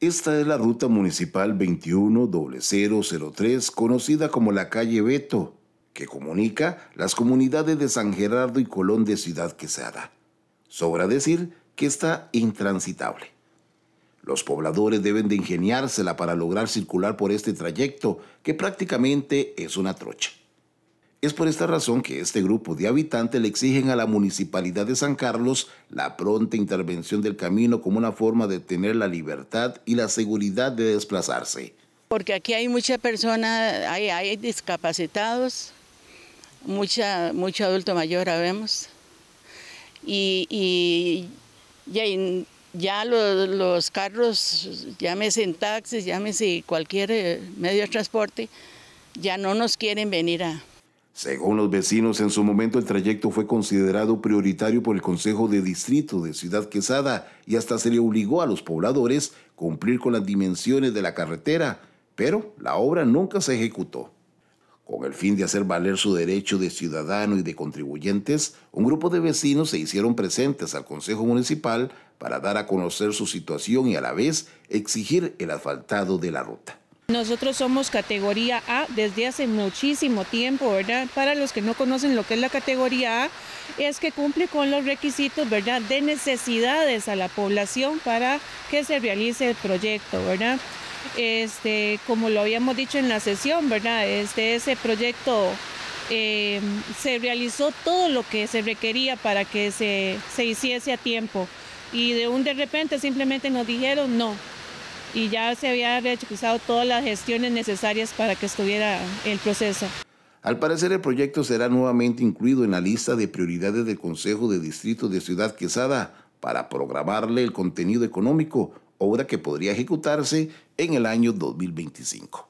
Esta es la ruta municipal 21003, conocida como la calle Beto, que comunica las comunidades de San Gerardo y Colón de Ciudad Quesada. Sobra decir que está intransitable. Los pobladores deben de ingeniársela para lograr circular por este trayecto, que prácticamente es una trocha. Es por esta razón que este grupo de habitantes le exigen a la Municipalidad de San Carlos la pronta intervención del camino como una forma de tener la libertad y la seguridad de desplazarse. Porque aquí hay mucha persona, hay, discapacitados, mucha, mucho adulto mayor, sabemos, y, ya los, carros, llámese en taxis, llámese cualquier eh, medio de transporte, ya no nos quieren venir a, según los vecinos, en su momento el trayecto fue considerado prioritario por el Consejo de Distrito de Ciudad Quesada y hasta se le obligó a los pobladores cumplir con las dimensiones de la carretera, pero la obra nunca se ejecutó. Con el fin de hacer valer su derecho de ciudadano y de contribuyentes, un grupo de vecinos se hicieron presentes al Consejo Municipal para dar a conocer su situación y a la vez exigir el asfaltado de la ruta. Nosotros somos categoría A desde hace muchísimo tiempo, ¿verdad? Para los que no conocen lo que es la categoría A, es que cumple con los requisitos, ¿verdad?, de necesidades a la población para que se realice el proyecto, ¿verdad? Este, como lo habíamos dicho en la sesión, ¿verdad? Este, ese proyecto em, se realizó todo lo que se requería para que se, se hiciese a tiempo. Y de un de repente simplemente nos dijeron, no, y ya se había realizado todas las gestiones necesarias para que estuviera el proceso. Al parecer el proyecto será nuevamente incluido en la lista de prioridades del Consejo de Distrito de Ciudad Quesada para programarle el contenido económico, obra que podría ejecutarse en el año 2025.